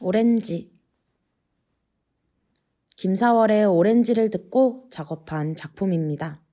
오렌지. 김사월의 오렌지를 듣고 작업한 작품입니다.